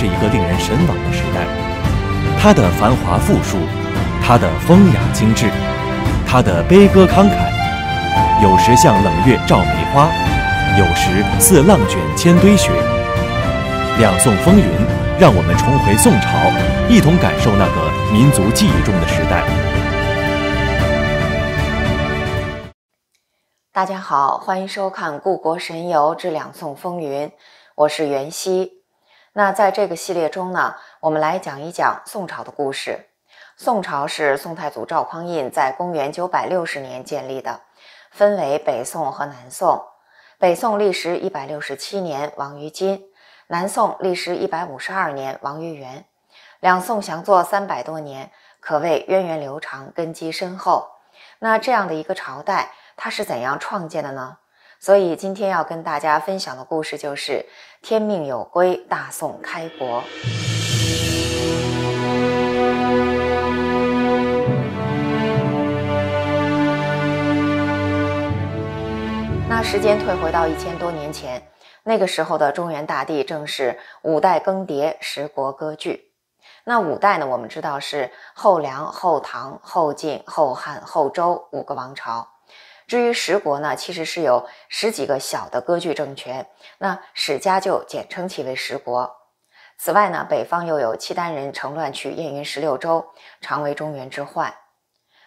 是一个令人神往的时代，它的繁华富庶，它的风雅精致，它的悲歌慷慨，有时像冷月照梅花，有时似浪卷千堆雪。两宋风云，让我们重回宋朝，一同感受那个民族记忆中的时代。大家好，欢迎收看《故国神游之两宋风云》，我是袁熙。那在这个系列中呢，我们来讲一讲宋朝的故事。宋朝是宋太祖赵匡胤在公元960年建立的，分为北宋和南宋。北宋历时167年，亡于金；南宋历时152年，亡于元。两宋相作三百多年，可谓源远流长，根基深厚。那这样的一个朝代，它是怎样创建的呢？所以今天要跟大家分享的故事就是《天命有归，大宋开国》。那时间退回到一千多年前，那个时候的中原大地正是五代更迭、十国割据。那五代呢，我们知道是后梁、后唐、后晋、后汉、后周五个王朝。至于十国呢，其实是有十几个小的割据政权，那史家就简称其为十国。此外呢，北方又有契丹人乘乱去燕云十六州，常为中原之患。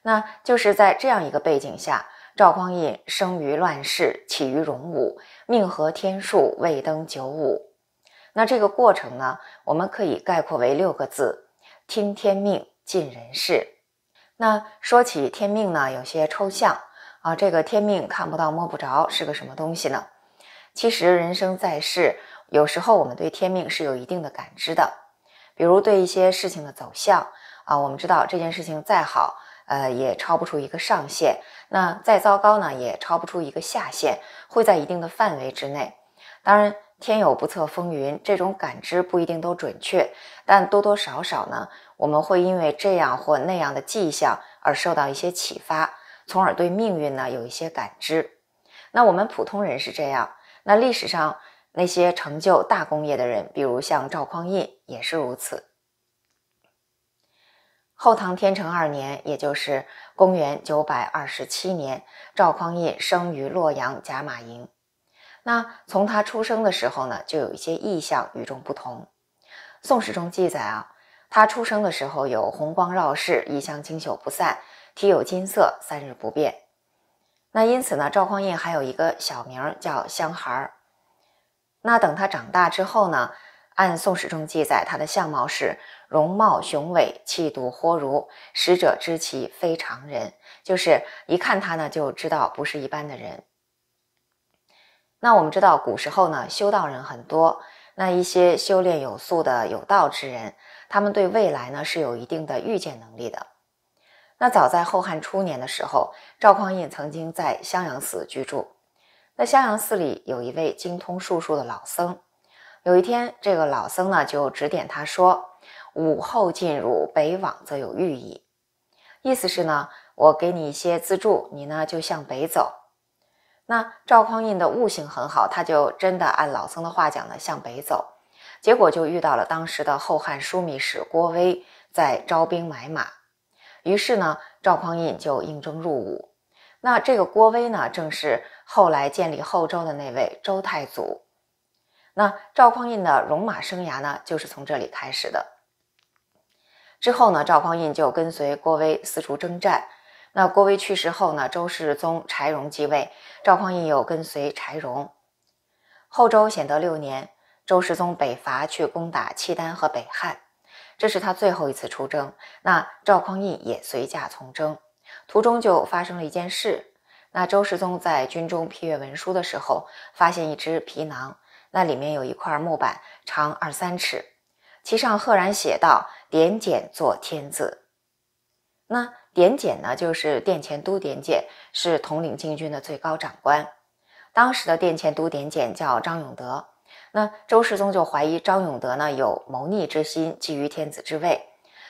那就是在这样一个背景下，赵匡胤生于乱世，起于戎武，命合天数，未登九五。那这个过程呢，我们可以概括为六个字：听天命，尽人事。那说起天命呢，有些抽象。啊，这个天命看不到摸不着，是个什么东西呢？其实人生在世，有时候我们对天命是有一定的感知的，比如对一些事情的走向啊，我们知道这件事情再好，呃，也超不出一个上限；那再糟糕呢，也超不出一个下限，会在一定的范围之内。当然，天有不测风云，这种感知不一定都准确，但多多少少呢，我们会因为这样或那样的迹象而受到一些启发。从而对命运呢有一些感知。那我们普通人是这样，那历史上那些成就大功业的人，比如像赵匡胤也是如此。后唐天成二年，也就是公元九百二十七年，赵匡胤生于洛阳贾马营。那从他出生的时候呢，就有一些意象与众不同。《宋史》中记载啊，他出生的时候有红光绕室，异象经久不散。体有金色，三日不变。那因此呢，赵匡胤还有一个小名叫香孩儿。那等他长大之后呢，按《宋史》中记载，他的相貌是容貌雄伟，气度豁如，使者知其非常人，就是一看他呢就知道不是一般的人。那我们知道，古时候呢，修道人很多，那一些修炼有素的有道之人，他们对未来呢是有一定的预见能力的。那早在后汉初年的时候，赵匡胤曾经在襄阳寺居住。那襄阳寺里有一位精通术数的老僧。有一天，这个老僧呢就指点他说：“午后进入北往，则有寓意。”意思是呢，我给你一些资助，你呢就向北走。那赵匡胤的悟性很好，他就真的按老僧的话讲呢向北走，结果就遇到了当时的后汉枢密使郭威在招兵买马。于是呢，赵匡胤就应征入伍。那这个郭威呢，正是后来建立后周的那位周太祖。那赵匡胤的戎马生涯呢，就是从这里开始的。之后呢，赵匡胤就跟随郭威四处征战。那郭威去世后呢，周世宗柴荣继位，赵匡胤又跟随柴荣。后周显德六年，周世宗北伐去攻打契丹和北汉。这是他最后一次出征，那赵匡胤也随驾从征，途中就发生了一件事。那周世宗在军中批阅文书的时候，发现一只皮囊，那里面有一块木板，长二三尺，其上赫然写道：“点检作天子。”那点检呢，就是殿前都点检，是统领禁军的最高长官。当时的殿前都点检叫张永德。那周世宗就怀疑张永德呢有谋逆之心，觊觎天子之位，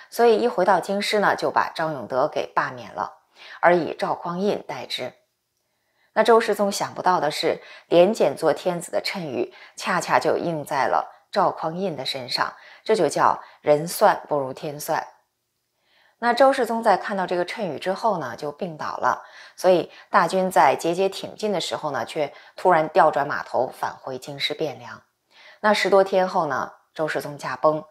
所以一回到京师呢，就把张永德给罢免了，而以赵匡胤代之。那周世宗想不到的是，连减做天子的谶语，恰恰就应在了赵匡胤的身上，这就叫人算不如天算。那周世宗在看到这个谶语之后呢，就病倒了，所以大军在节节挺进的时候呢，却突然调转马头，返回京师汴梁。那十多天后呢？周世宗驾崩，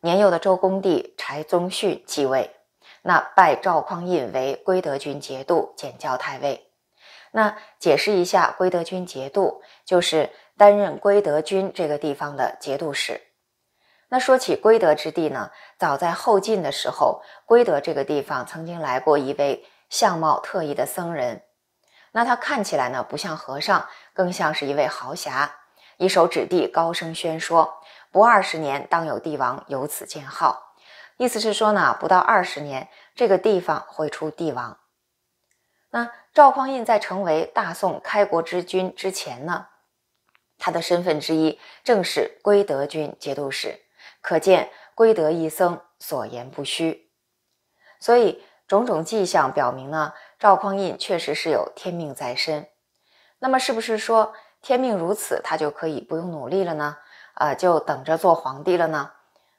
年幼的周恭帝柴宗训继位，那拜赵匡胤为归德军节度兼教太尉。那解释一下，归德军节度就是担任归德军这个地方的节度使。那说起归德之地呢，早在后晋的时候，归德这个地方曾经来过一位相貌特异的僧人。那他看起来呢，不像和尚，更像是一位豪侠。一手指地，高声宣说：“不二十年，当有帝王由此建号。”意思是说呢，不到二十年，这个地方会出帝王。那赵匡胤在成为大宋开国之君之前呢，他的身份之一正是归德军节度使，可见归德一僧所言不虚。所以种种迹象表明呢，赵匡胤确实是有天命在身。那么，是不是说？天命如此，他就可以不用努力了呢？啊，就等着做皇帝了呢？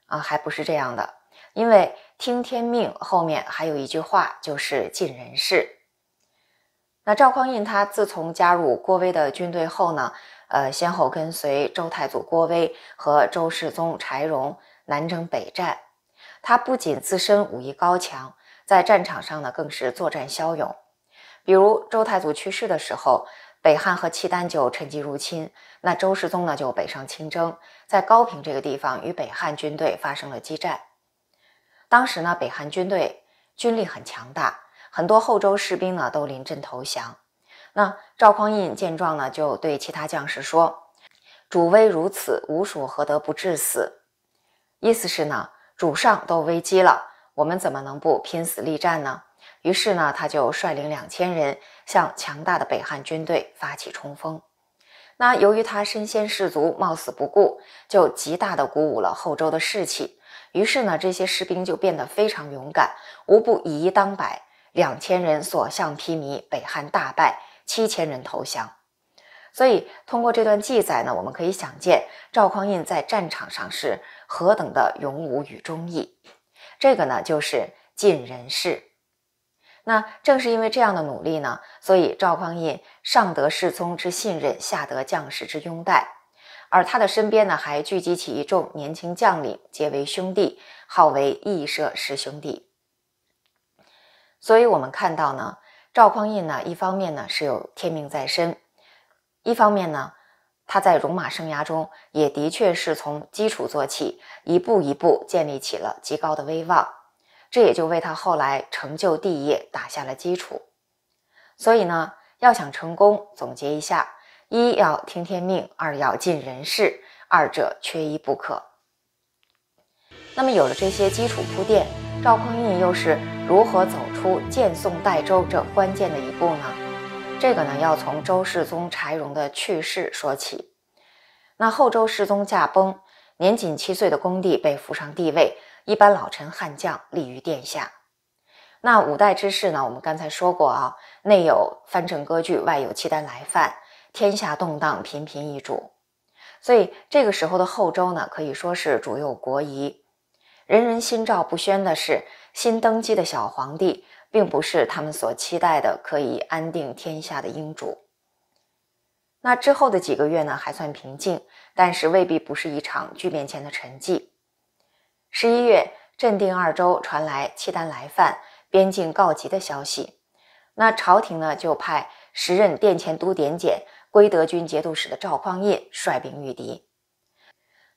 啊，还不是这样的。因为听天命后面还有一句话，就是尽人事。那赵匡胤他自从加入郭威的军队后呢，呃，先后跟随周太祖郭威和周世宗柴荣南征北战。他不仅自身武艺高强，在战场上呢更是作战骁勇。比如周太祖去世的时候。北汉和契丹就趁机入侵，那周世宗呢就北上亲征，在高平这个地方与北汉军队发生了激战。当时呢，北汉军队军力很强大，很多后周士兵呢都临阵投降。那赵匡胤见状呢，就对其他将士说：“主威如此，吾属何得不致死？”意思是呢，主上都危机了，我们怎么能不拼死力战呢？于是呢，他就率领两千人向强大的北汉军队发起冲锋。那由于他身先士卒，冒死不顾，就极大地鼓舞了后周的士气。于是呢，这些士兵就变得非常勇敢，无不以一当百，两千人所向披靡，北汉大败，七千人投降。所以，通过这段记载呢，我们可以想见赵匡胤在战场上是何等的勇武与忠义。这个呢，就是尽人事。那正是因为这样的努力呢，所以赵匡胤上得世宗之信任，下得将士之拥戴，而他的身边呢，还聚集起一众年轻将领，结为兄弟，号为义社十兄弟。所以，我们看到呢，赵匡胤呢，一方面呢是有天命在身，一方面呢，他在戎马生涯中也的确是从基础做起，一步一步建立起了极高的威望。这也就为他后来成就帝业打下了基础。所以呢，要想成功，总结一下：一要听天命，二要尽人事，二者缺一不可。那么有了这些基础铺垫，赵匡胤又是如何走出建宋代周这关键的一步呢？这个呢，要从周世宗柴荣的去世说起。那后周世宗驾崩，年仅七岁的恭帝被扶上帝位。一般老臣悍将立于殿下。那五代之事呢？我们刚才说过啊，内有藩镇割据，外有契丹来犯，天下动荡，频频易主。所以这个时候的后周呢，可以说是主右国疑，人人心照不宣的是，新登基的小皇帝，并不是他们所期待的可以安定天下的英主。那之后的几个月呢，还算平静，但是未必不是一场巨变前的沉寂。十一月，镇定二州传来契丹来犯、边境告急的消息。那朝廷呢，就派时任殿前都点检、归德军节度使的赵匡胤率兵御敌。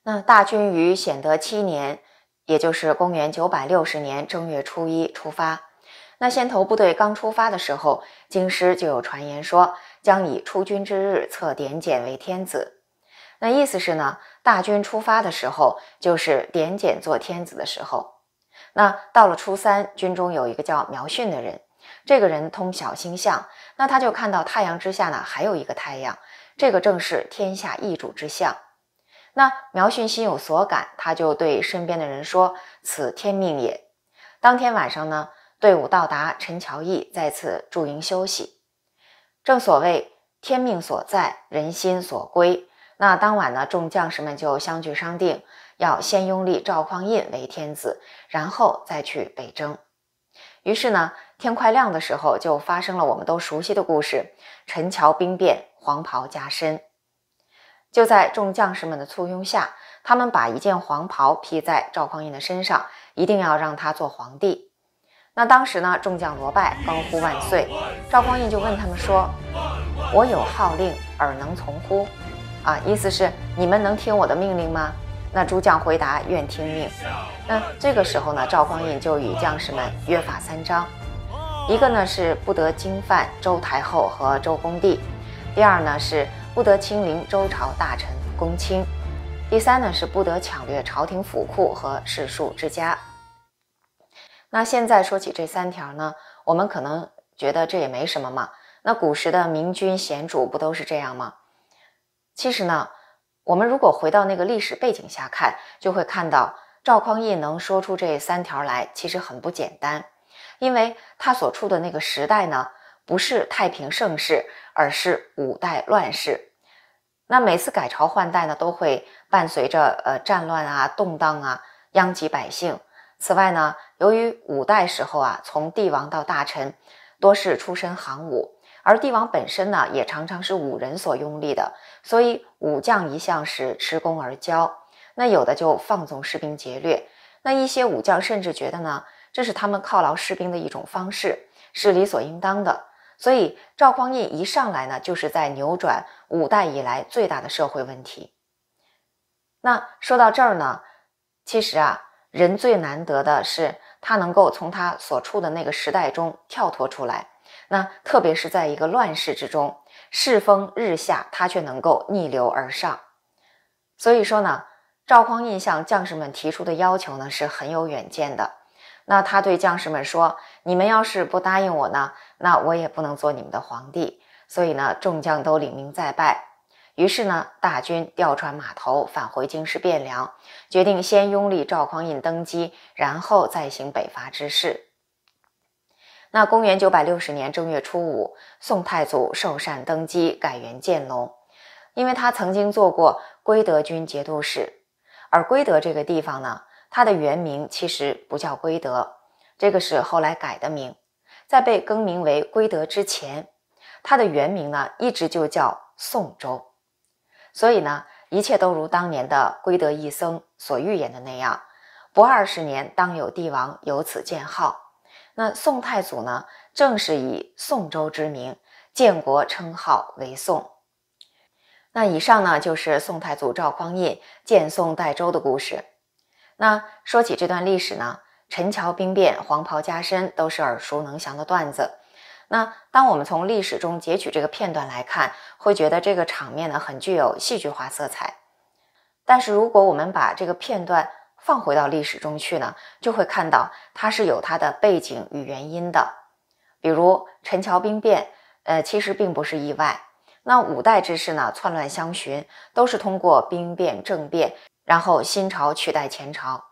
那大军于显德七年，也就是公元九百六十年正月初一出发。那先头部队刚出发的时候，京师就有传言说将以出军之日测点检为天子。那意思是呢？大军出发的时候，就是点检做天子的时候。那到了初三，军中有一个叫苗逊的人，这个人通晓星象，那他就看到太阳之下呢，还有一个太阳，这个正是天下易主之象。那苗逊心有所感，他就对身边的人说：“此天命也。”当天晚上呢，队伍到达陈桥驿，在此驻营休息。正所谓天命所在，人心所归。那当晚呢，众将士们就相聚商定，要先拥立赵匡胤为天子，然后再去北征。于是呢，天快亮的时候，就发生了我们都熟悉的故事——陈桥兵变，黄袍加身。就在众将士们的簇拥下，他们把一件黄袍披在赵匡胤的身上，一定要让他做皇帝。那当时呢，众将罗拜，高呼万岁。赵匡胤就问他们说：“我有号令，尔能从乎？”啊，意思是你们能听我的命令吗？那诸将回答愿听命。那这个时候呢，赵匡胤就与将士们约法三章：一个呢是不得侵犯周太后和周公帝；第二呢是不得亲临周朝大臣公卿，第三呢是不得抢掠朝廷府库和世庶之家。那现在说起这三条呢，我们可能觉得这也没什么嘛。那古时的明君贤主不都是这样吗？其实呢，我们如果回到那个历史背景下看，就会看到赵匡胤能说出这三条来，其实很不简单。因为他所处的那个时代呢，不是太平盛世，而是五代乱世。那每次改朝换代呢，都会伴随着呃战乱啊、动荡啊，殃及百姓。此外呢，由于五代时候啊，从帝王到大臣，多是出身行武。而帝王本身呢，也常常是武人所拥立的，所以武将一向是持功而骄，那有的就放纵士兵劫掠，那一些武将甚至觉得呢，这是他们犒劳士兵的一种方式，是理所应当的。所以赵匡胤一上来呢，就是在扭转五代以来最大的社会问题。那说到这儿呢，其实啊，人最难得的是他能够从他所处的那个时代中跳脱出来。那特别是在一个乱世之中，世风日下，他却能够逆流而上。所以说呢，赵匡胤向将士们提出的要求呢，是很有远见的。那他对将士们说：“你们要是不答应我呢，那我也不能做你们的皇帝。”所以呢，众将都领命再拜。于是呢，大军调转码头，返回京师汴梁，决定先拥立赵匡胤登基，然后再行北伐之事。那公元九百六十年正月初五，宋太祖受禅登基，改元建隆。因为他曾经做过归德军节度使，而归德这个地方呢，它的原名其实不叫归德，这个是后来改的名。在被更名为归德之前，它的原名呢一直就叫宋州。所以呢，一切都如当年的归德一僧所预言的那样，不二十年当有帝王由此建号。那宋太祖呢，正是以宋周之名建国，称号为宋。那以上呢，就是宋太祖赵匡胤建宋代周的故事。那说起这段历史呢，陈桥兵变、黄袍加身，都是耳熟能详的段子。那当我们从历史中截取这个片段来看，会觉得这个场面呢，很具有戏剧化色彩。但是如果我们把这个片段，放回到历史中去呢，就会看到它是有它的背景与原因的。比如陈桥兵变，呃，其实并不是意外。那五代之事呢，篡乱相寻，都是通过兵变、政变，然后新朝取代前朝。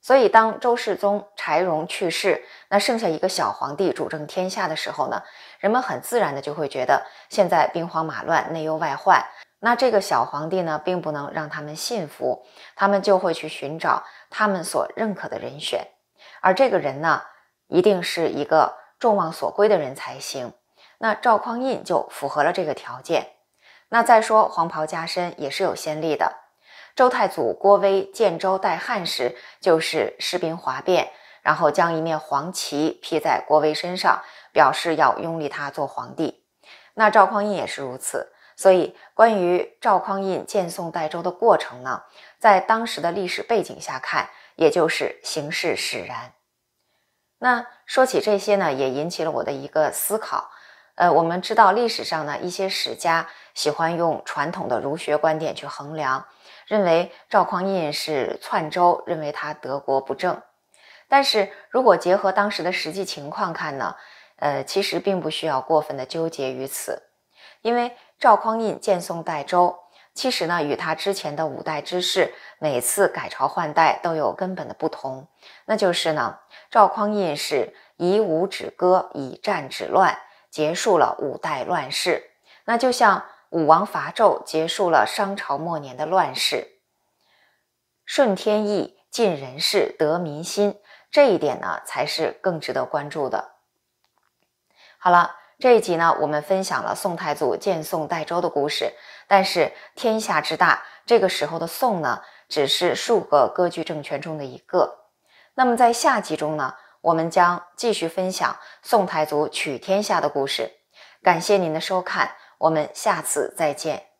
所以，当周世宗柴荣去世，那剩下一个小皇帝主政天下的时候呢，人们很自然的就会觉得现在兵荒马乱，内忧外患。那这个小皇帝呢，并不能让他们信服，他们就会去寻找他们所认可的人选，而这个人呢，一定是一个众望所归的人才行。那赵匡胤就符合了这个条件。那再说黄袍加身也是有先例的，周太祖郭威建周代汉时，就是士兵哗变，然后将一面黄旗披在郭威身上，表示要拥立他做皇帝。那赵匡胤也是如此。所以，关于赵匡胤建宋代周的过程呢，在当时的历史背景下看，也就是形势使然。那说起这些呢，也引起了我的一个思考。呃，我们知道历史上呢，一些史家喜欢用传统的儒学观点去衡量，认为赵匡胤是篡周，认为他得国不正。但是如果结合当时的实际情况看呢，呃，其实并不需要过分的纠结于此，因为。赵匡胤建宋代周，其实呢，与他之前的五代之事，每次改朝换代都有根本的不同。那就是呢，赵匡胤是以武止戈，以战止乱，结束了五代乱世。那就像武王伐纣，结束了商朝末年的乱世。顺天意，尽人事，得民心，这一点呢，才是更值得关注的。好了。这一集呢，我们分享了宋太祖建宋代周的故事，但是天下之大，这个时候的宋呢，只是数个割据政权中的一个。那么在下集中呢，我们将继续分享宋太祖取天下的故事。感谢您的收看，我们下次再见。